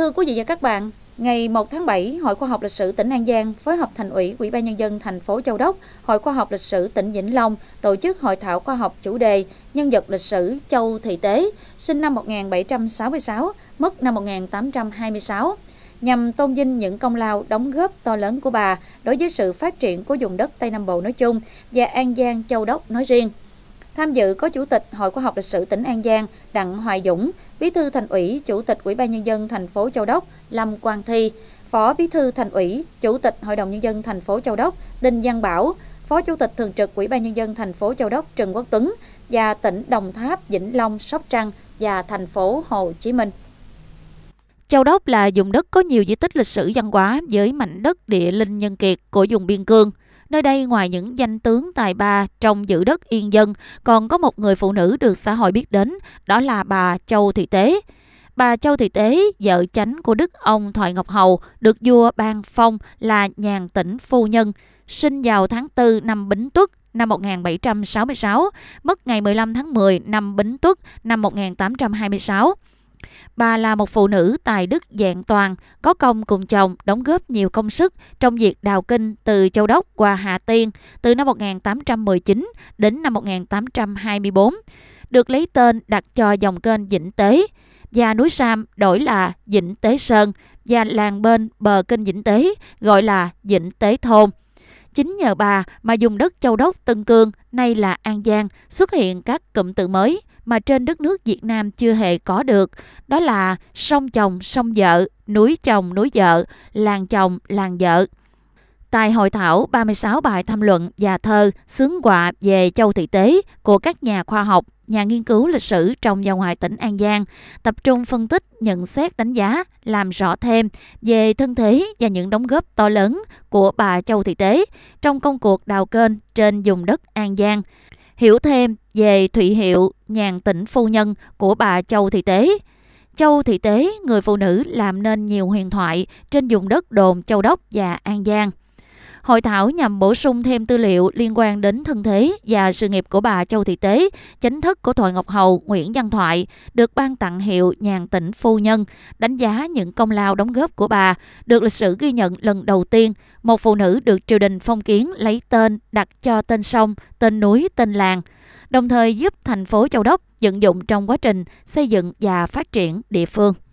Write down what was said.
Thưa quý dạ vị dạ và các bạn, Ngày 1 tháng 7, Hội Khoa học Lịch sử tỉnh An Giang phối hợp Thành ủy, Ủy ban nhân dân thành phố Châu Đốc, Hội Khoa học Lịch sử tỉnh Vĩnh Long tổ chức hội thảo khoa học chủ đề Nhân vật lịch sử Châu Thị Tế, sinh năm 1766, mất năm 1826, nhằm tôn vinh những công lao đóng góp to lớn của bà đối với sự phát triển của vùng đất Tây Nam Bộ nói chung và An Giang Châu Đốc nói riêng. Tham dự có Chủ tịch Hội Khoa học Lịch sử tỉnh An Giang Đặng Hoài Dũng, Bí thư Thành ủy, Chủ tịch Ủy ban Nhân dân thành phố Châu Đốc Lâm Quang Thi, Phó Bí thư Thành ủy, Chủ tịch Hội đồng Nhân dân thành phố Châu Đốc Đinh Văn Bảo, Phó Chủ tịch Thường trực Ủy ban Nhân dân thành phố Châu Đốc Trần Quốc Tuấn và tỉnh Đồng Tháp, Vĩnh Long, Sóc Trăng và thành phố Hồ Chí Minh. Châu Đốc là vùng đất có nhiều di tích lịch sử văn hóa với mảnh đất địa linh nhân kiệt của vùng biên cương. Nơi đây ngoài những danh tướng tài ba trong giữ đất yên dân, còn có một người phụ nữ được xã hội biết đến, đó là bà Châu Thị Tế. Bà Châu Thị Tế, vợ chánh của đức ông Thoại Ngọc Hầu, được vua ban phong là nhàn tỉnh phu nhân, sinh vào tháng 4 năm Bính Tuất năm 1766, mất ngày 15 tháng 10 năm Bính Tuất năm 1826. Bà là một phụ nữ tài đức dạng toàn, có công cùng chồng đóng góp nhiều công sức trong việc đào kinh từ Châu Đốc qua Hà Tiên từ năm 1819 đến năm 1824, được lấy tên đặt cho dòng kênh Vĩnh Tế và núi Sam đổi là Vĩnh Tế Sơn và làng bên bờ kênh Vĩnh Tế gọi là Vĩnh Tế Thôn. Chính nhờ bà mà dùng đất châu đốc Tân Cương, nay là An Giang, xuất hiện các cụm từ mới mà trên đất nước Việt Nam chưa hề có được, đó là sông chồng sông vợ, núi chồng núi vợ, làng chồng làng vợ. Tại hội thảo 36 bài tham luận và thơ sướng họa về châu thị tế của các nhà khoa học, nhà nghiên cứu lịch sử trong và ngoài tỉnh An Giang, tập trung phân tích, nhận xét đánh giá, làm rõ thêm về thân thế và những đóng góp to lớn của bà Châu Thị Tế trong công cuộc đào kênh trên vùng đất An Giang hiểu thêm về Thụy Hiệu, nhàn tỉnh phu nhân của bà Châu Thị Tế. Châu Thị Tế, người phụ nữ làm nên nhiều huyền thoại trên vùng đất đồn Châu Đốc và An Giang. Hội thảo nhằm bổ sung thêm tư liệu liên quan đến thân thế và sự nghiệp của bà Châu Thị Tế, chính thức của Thoại Ngọc Hầu Nguyễn Văn Thoại, được ban tặng hiệu nhàn tỉnh phu nhân, đánh giá những công lao đóng góp của bà, được lịch sử ghi nhận lần đầu tiên, một phụ nữ được triều đình phong kiến lấy tên đặt cho tên sông, tên núi, tên làng, đồng thời giúp thành phố Châu Đốc vận dụng trong quá trình xây dựng và phát triển địa phương.